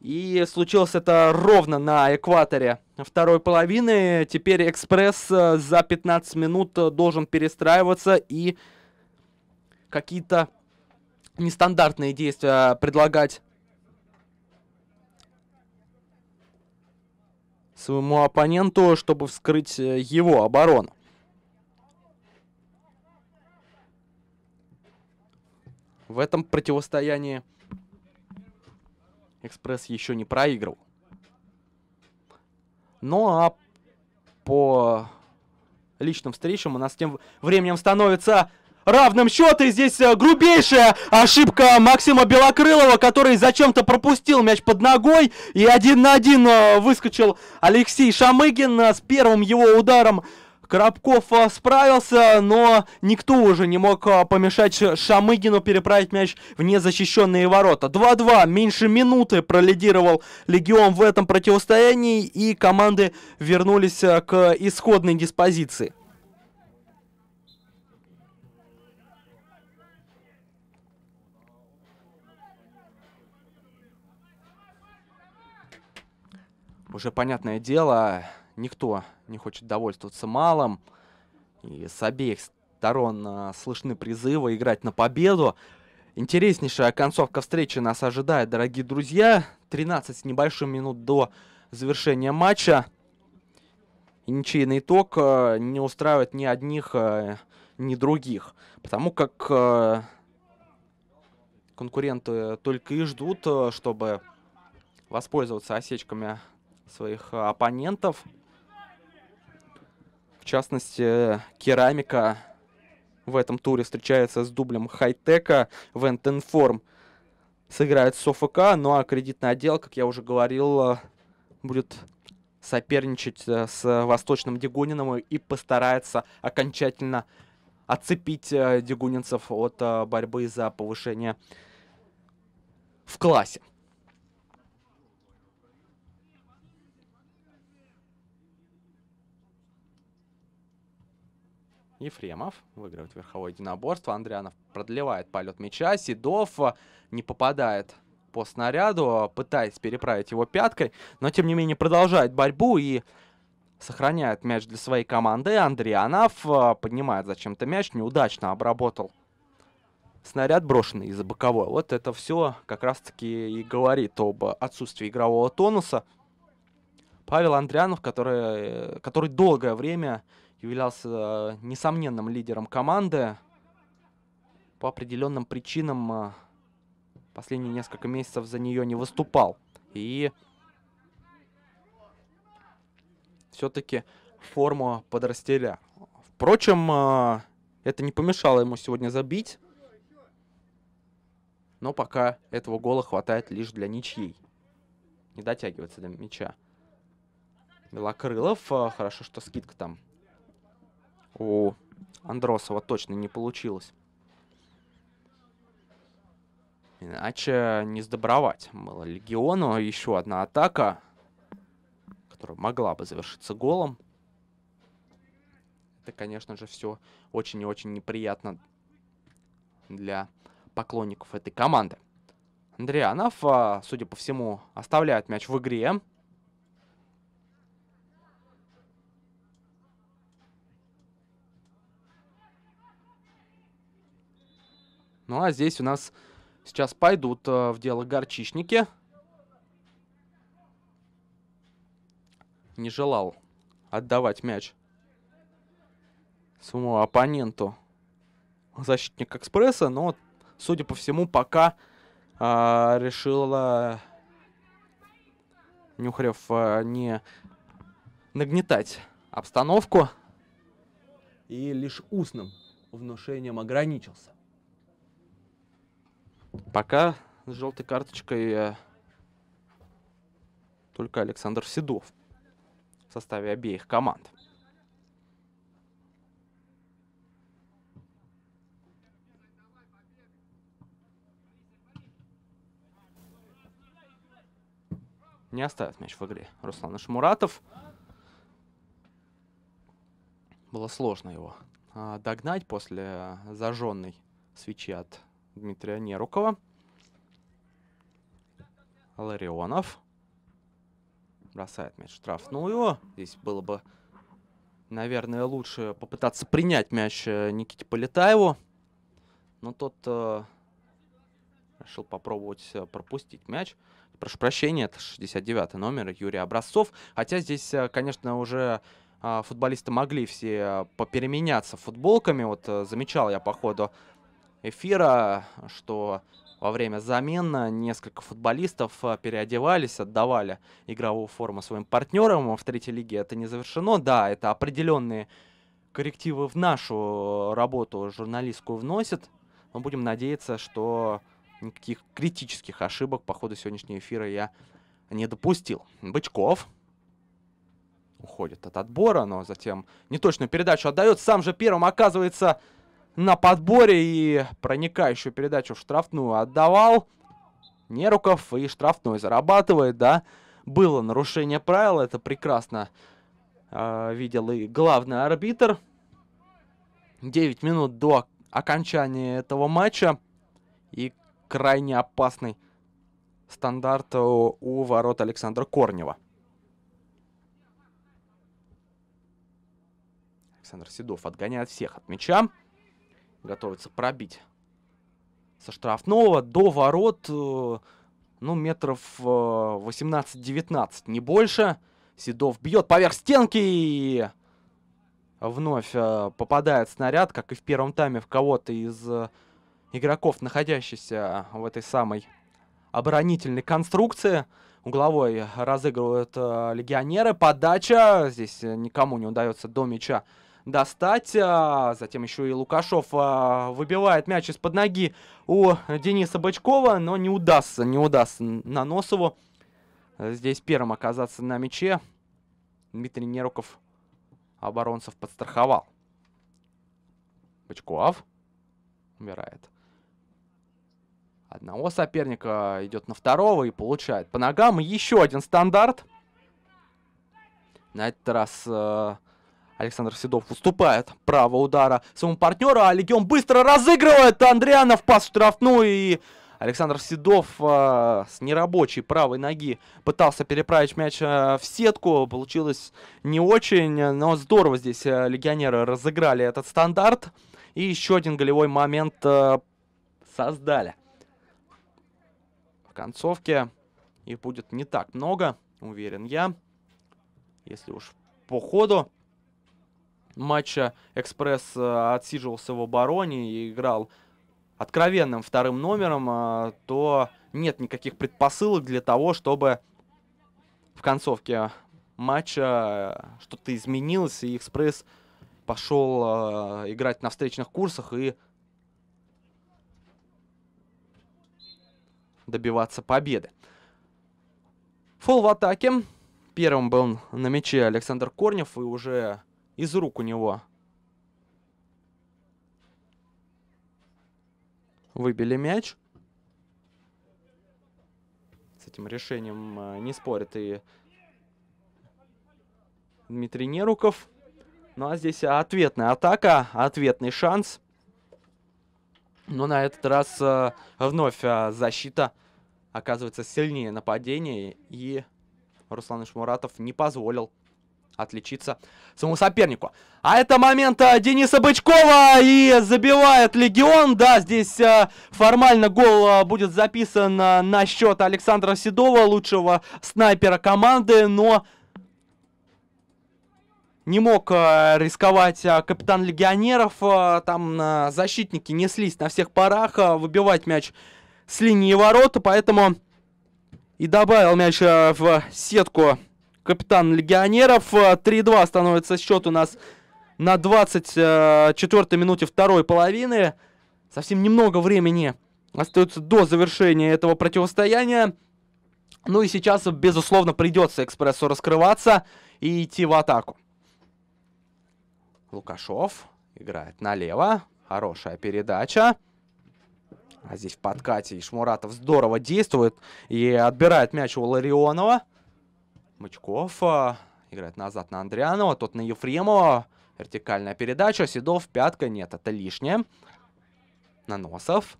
И случилось это ровно на экваторе второй половины. Теперь «Экспресс» за 15 минут должен перестраиваться и какие-то нестандартные действия предлагать своему оппоненту, чтобы вскрыть э, его оборону. В этом противостоянии Экспресс еще не проиграл. Ну а по личным встречам у нас тем временем становится равным счет. И здесь э, грубейшая ошибка Максима Белокрылова, который зачем-то пропустил мяч под ногой. И один на один э, выскочил Алексей Шамыгин э, с первым его ударом. Коробков справился, но никто уже не мог помешать Шамыгину переправить мяч в незащищенные ворота. 2-2, меньше минуты пролидировал Легион в этом противостоянии, и команды вернулись к исходной диспозиции. уже понятное дело, никто не хочет довольствоваться малым. И с обеих сторон а, слышны призывы играть на победу. Интереснейшая концовка встречи нас ожидает, дорогие друзья. 13 с небольшим минут до завершения матча. И ничейный итог а, не устраивает ни одних, а, ни других. Потому как конкуренты только и ждут, чтобы воспользоваться осечками своих э, оппонентов. В частности, Керамика в этом туре встречается с дублем Хайтека. Вентенформ сыграет с ОФК, ну а кредитный отдел, как я уже говорил, э, будет соперничать э, с Восточным Дегуниным и постарается окончательно отцепить дегунинцев от борьбы за повышение в классе. Ефремов выигрывает верховое единоборство. Андрианов продлевает полет мяча. Сидов э, не попадает по снаряду, пытаясь переправить его пяткой. Но, тем не менее, продолжает борьбу и сохраняет мяч для своей команды. Андрианов э, поднимает зачем-то мяч. Неудачно обработал снаряд, брошенный из-за боковой. Вот это все как раз-таки и говорит об отсутствии игрового тонуса. Павел Андрианов, который, э, который долгое время являлся э, несомненным лидером команды. По определенным причинам э, последние несколько месяцев за нее не выступал. И все-таки форму подрастили. Впрочем, э, это не помешало ему сегодня забить. Но пока этого гола хватает лишь для ничьей. Не дотягивается до мяча. Белокрылов. Хорошо, что скидка там у Андросова точно не получилось. Иначе не сдобровать было Легиону. Еще одна атака, которая могла бы завершиться голом. Это, конечно же, все очень и очень неприятно для поклонников этой команды. Андреанов, а, судя по всему, оставляет мяч в игре. Ну а здесь у нас сейчас пойдут э, в дело горчичники. Не желал отдавать мяч своему оппоненту защитник Экспресса, но, судя по всему, пока э, решила Нюхарев э, не нагнетать обстановку и лишь устным внушением ограничился. Пока с желтой карточкой э, только Александр Седов в составе обеих команд. Не оставят мяч в игре Руслан Шмуратов. Было сложно его а, догнать после э, зажженной свечи от Дмитрия Нерукова. Ларионов. Бросает мяч в штрафную. Здесь было бы, наверное, лучше попытаться принять мяч э, Никите Полетаеву. Но тот э, решил попробовать э, пропустить мяч. Прошу прощения, это 69 номер Юрий Образцов. Хотя здесь, э, конечно, уже э, футболисты могли все попеременяться футболками. Вот э, замечал я по ходу эфира, что во время замен несколько футболистов э, переодевались, отдавали игровую форму своим партнерам. В третьей лиге это не завершено. Да, это определенные коррективы в нашу работу журналистскую вносят. Но будем надеяться, что никаких критических ошибок по ходу сегодняшнего эфира я не допустил. Бычков уходит от отбора, но затем неточную передачу отдает. Сам же первым оказывается на подборе и проникающую передачу в штрафную отдавал. Неруков и штрафной зарабатывает, да. Было нарушение правил, это прекрасно э, видел и главный арбитр. 9 минут до окончания этого матча. И крайне опасный стандарт у, у ворот Александра Корнева. Александр Седов отгоняет всех от мяча готовится пробить со штрафного ну, до ворот, э, ну, метров 18-19, э, не больше. Седов бьет поверх стенки. Вновь э, попадает снаряд, как и в первом тайме, в кого-то из игроков, находящихся в этой самой оборонительной конструкции. Угловой разыгрывают легионеры. Подача. Здесь никому не удается до мяча достать. А, затем еще и Лукашов а, выбивает мяч из-под ноги у Дениса Бочкова, но не удастся, не удастся Наносову э, здесь первым оказаться на мяче. Дмитрий Неруков оборонцев подстраховал. Бочков умирает. Одного соперника идет на второго и получает по ногам. И еще один стандарт. На этот раз... Э, Александр Седов уступает право удара своему партнеру, а Легион быстро разыгрывает Андрианов пас в штрафную и... Александр Седов э, с нерабочей правой ноги пытался переправить мяч э, в сетку. Получилось не очень, но здорово здесь э, легионеры разыграли этот стандарт. И еще один голевой момент э, создали. В концовке их будет не так много, уверен я. Если уж по ходу матча Экспресс э, отсиживался в обороне и играл откровенным вторым номером, э, то нет никаких предпосылок для того, чтобы в концовке матча что-то изменилось, и Экспресс пошел э, играть на встречных курсах и добиваться победы. Фол в атаке. Первым был на мяче Александр Корнев и уже из рук у него. Выбили мяч. С этим решением э, не спорит и Дмитрий Неруков. Ну а здесь ответная атака, ответный шанс. Но на этот раз э, вновь э, защита оказывается сильнее нападения. И Руслан Ишмуратов не позволил отличиться своему сопернику. А это момент э, Дениса Бычкова и забивает Легион. Да, здесь э, формально гол э, будет записан на счет Александра Седова, лучшего снайпера команды, но не мог рисковать капитан легионеров. Там защитники неслись на всех парах, выбивать мяч с линии ворота, поэтому и добавил мяч в сетку капитан легионеров. 3-2 э, становится счет у нас на 24-й э, минуте второй половины. Совсем немного времени остается до завершения этого противостояния. Ну и сейчас, безусловно, придется экспрессу раскрываться и идти в атаку. Лукашов играет налево. Хорошая передача. А здесь в подкате Шмуратов здорово действует и отбирает мяч у Ларионова. Мычков э, играет назад на Андрианова, тот на Ефремова. Вертикальная передача, Седов, пятка, нет, это лишнее. Наносов.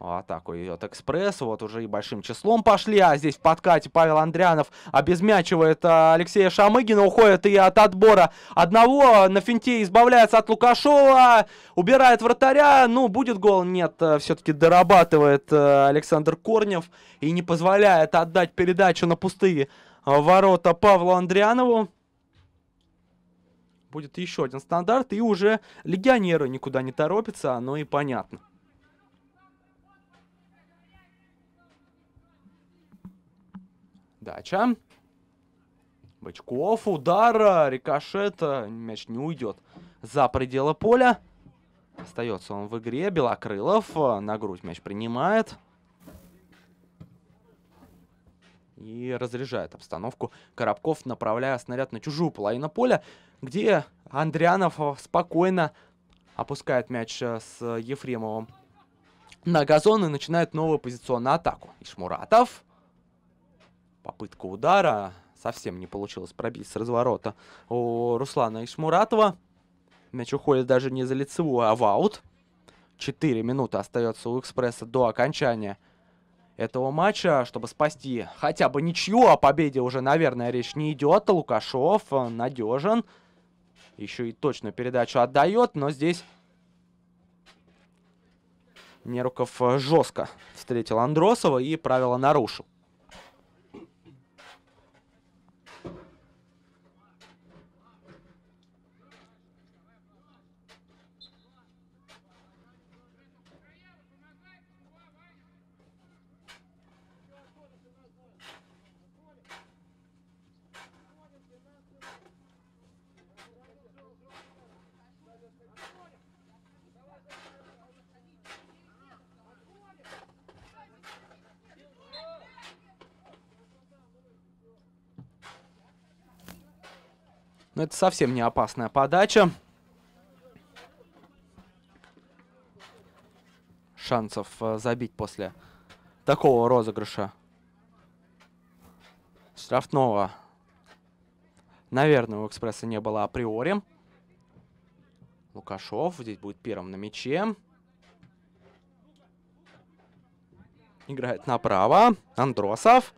В атаку идет Экспресс, вот уже и большим числом пошли, а здесь в подкате Павел Андрянов обезмячивает э, Алексея Шамыгина, уходит и от отбора одного, на финте избавляется от Лукашова, убирает вратаря, ну, будет гол, нет, э, все-таки дорабатывает Александр Корнев и не позволяет отдать передачу на пустые а ворота Павлу Андрианову. Будет еще один стандарт, и уже легионеры никуда не торопятся, оно и понятно. Дача. Бычков, удара, рикошет, Мяч не уйдет за пределы поля. Остается он в игре. Белокрылов э, на грудь мяч принимает. и разряжает обстановку. Коробков, направляя снаряд на чужую половину поля, где Андрианов э, спокойно опускает мяч э, с Ефремовым на газон и начинает новую позиционную атаку. Ишмуратов. Попытка удара. Совсем не получилось пробить с разворота у Руслана Ишмуратова. Мяч уходит даже не за лицевую, а в аут. четыре минуты остается у «Экспресса» до окончания этого матча, чтобы спасти хотя бы ничью. О а победе уже, наверное, речь не идет. Лукашов э, надежен. Еще и точную передачу отдает, но здесь Неруков э, жестко встретил Андросова и правила нарушил. Но это совсем не опасная подача. Шансов э, забить после такого розыгрыша. Штрафного. Наверное, у экспресса не было априори. Лукашов здесь будет первым на мяче. Играет направо. Андросов.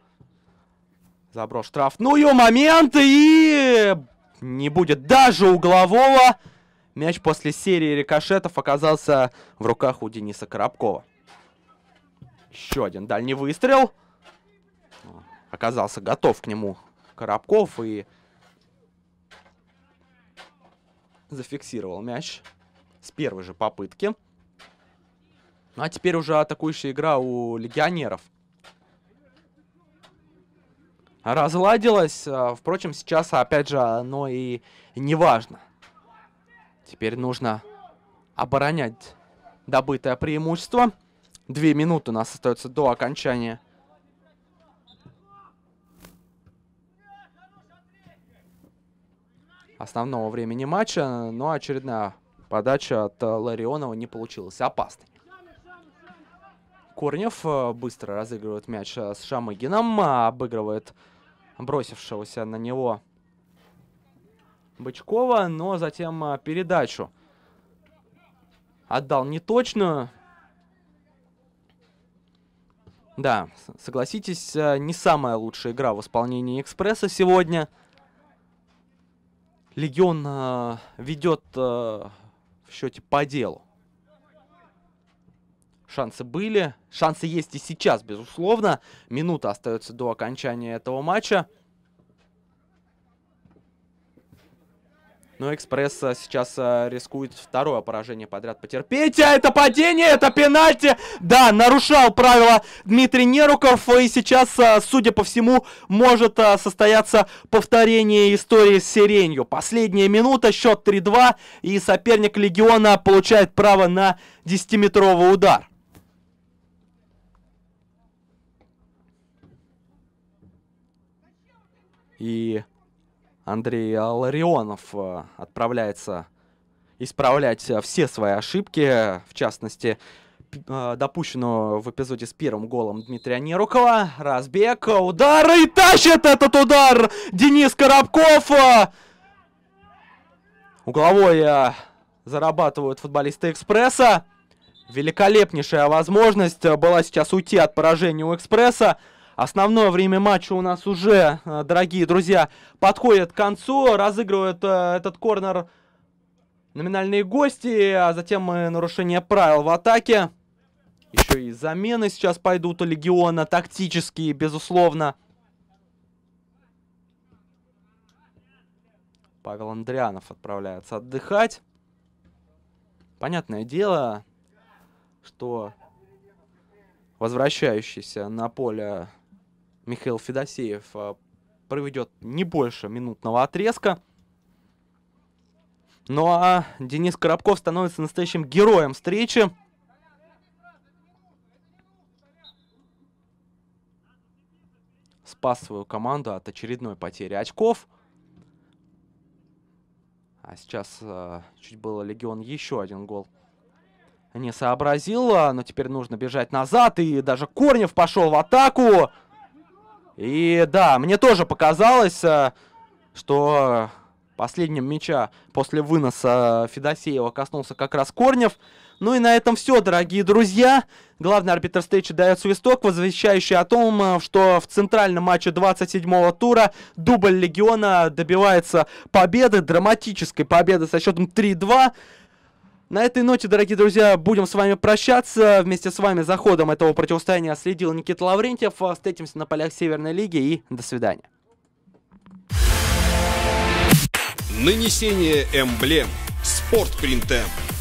Заброс штрафную. Момент. И не будет даже углового. Мяч после серии рикошетов оказался в руках у Дениса Коробкова. Еще один дальний выстрел. Оказался готов к нему Коробков и зафиксировал мяч с первой же попытки. Ну, а теперь уже атакующая игра у легионеров разладилось. А, впрочем, сейчас, опять же, оно и не важно. Теперь нужно оборонять добытое преимущество. Две минуты у нас остается до окончания. Основного времени матча, но очередная подача от а, Ларионова не получилась опасной. Корнев а, быстро разыгрывает мяч с Шамыгином, обыгрывает бросившегося на него Бычкова, но затем а, передачу отдал неточную. Да, согласитесь, а, не самая лучшая игра в исполнении Экспресса сегодня. Легион а, ведет в счете по делу. Шансы были. Шансы есть и сейчас, безусловно. Минута остается до окончания этого матча. Но Экспресс сейчас э, рискует второе поражение подряд потерпеть. А это падение, это пенальти. Да, нарушал правила Дмитрий Неруков. И сейчас, э, судя по всему, может э, состояться повторение истории с Сиренью. Последняя минута, счет 3-2. И соперник Легиона получает право на 10-метровый удар. И Андрей Ларионов э, отправляется исправлять э, все свои ошибки, в частности, э, допущенную в эпизоде с первым голом Дмитрия Нерукова. Разбег, удар и тащит этот удар Денис Коробков. Угловой зарабатывают футболисты «Экспресса». Великолепнейшая возможность была сейчас уйти от поражения у «Экспресса». Основное время матча у нас уже, э, дорогие друзья, подходит к концу. Разыгрывают э, этот корнер номинальные гости, а затем э, нарушение правил в атаке. Еще и замены сейчас пойдут у Легиона, тактические, безусловно. Павел Андрианов отправляется отдыхать. Понятное дело, что возвращающийся на поле Михаил Федосеев а, проведет не больше минутного отрезка. Ну а Денис Коробков становится настоящим героем встречи. Спас свою команду от очередной потери очков. А сейчас а, чуть было Легион еще один гол не сообразил. А, но теперь нужно бежать назад. И даже Корнев пошел в атаку. И да, мне тоже показалось, э, что последним мяча после выноса Федосеева коснулся как раз Корнев. Ну и на этом все, дорогие друзья. Главный арбитр встречи дает свисток, возвещающий о том, э, что в центральном матче 27-го тура дубль Легиона добивается победы, драматической победы со счетом 3-2. На этой ноте, дорогие друзья, будем с вами прощаться. Вместе с вами за ходом этого противостояния следил Никита Лаврентьев. Встретимся на полях Северной Лиги и до свидания. Нанесение эмблем. Спорт принтем.